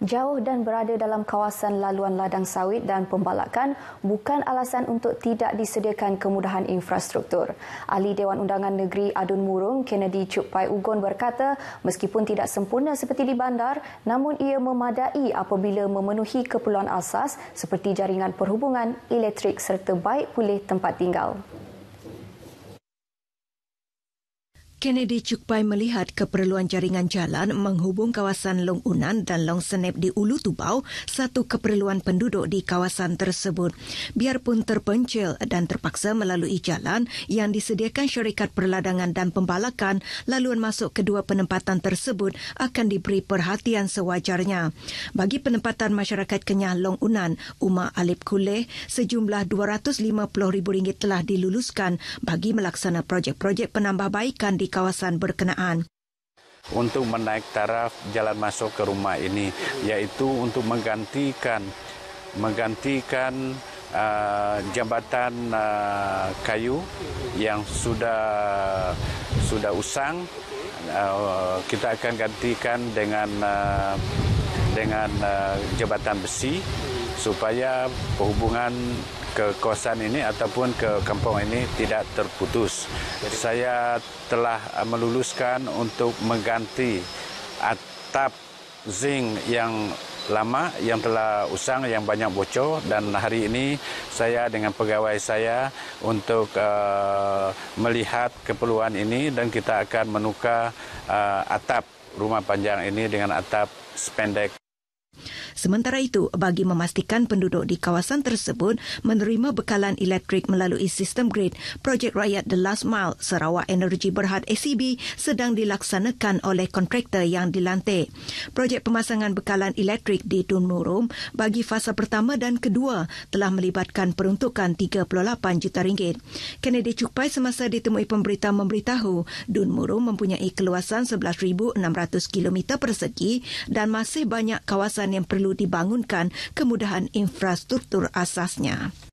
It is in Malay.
Jauh dan berada dalam kawasan laluan ladang sawit dan pembalakan bukan alasan untuk tidak disediakan kemudahan infrastruktur. Ahli Dewan Undangan Negeri Adun Murung, Kennedy Cukpai Ugon berkata, meskipun tidak sempurna seperti di bandar, namun ia memadai apabila memenuhi keperluan asas seperti jaringan perhubungan, elektrik serta baik pulih tempat tinggal. Kennedy Cukpai melihat keperluan jaringan jalan menghubung kawasan Long Unan dan Long Senep di Ulu Tubau satu keperluan penduduk di kawasan tersebut. Biarpun terpencil dan terpaksa melalui jalan yang disediakan syarikat perladangan dan pembalakan, laluan masuk kedua penempatan tersebut akan diberi perhatian sewajarnya. Bagi penempatan masyarakat Kenyah Long Unan, Uma Alip Kuleh, sejumlah RM250,000 telah diluluskan bagi melaksana projek-projek penambahbaikan di kawasan berkenaan. Untuk menaik taraf jalan masuk ke rumah ini, yaitu untuk menggantikan menggantikan uh, jambatan uh, kayu yang sudah sudah usang, uh, kita akan gantikan dengan uh, dengan uh, jambatan besi supaya hubungan ke kosan ini ataupun ke kampung ini tidak terputus. Jadi, Saya telah meluluskan untuk mengganti atap zinc yang lama yang telah usang yang banyak bocor dan hari ini saya dengan pegawai saya untuk uh, melihat keperluan ini dan kita akan menukar uh, atap rumah panjang ini dengan atap spendek Sementara itu, bagi memastikan penduduk di kawasan tersebut menerima bekalan elektrik melalui sistem grid, projek rakyat The Last Mile Sarawak Energy Berhad SEB sedang dilaksanakan oleh kontraktor yang dilantik. Projek pemasangan bekalan elektrik di Dun Murum bagi fasa pertama dan kedua telah melibatkan peruntukan 38 juta ringgit. Kennedy Cukpai semasa ditemui pemberita memberitahu Dun Murum mempunyai keluasan 11,600 km persegi dan masih banyak kawasan yang perlu perlu dibangunkan kemudahan infrastruktur asasnya.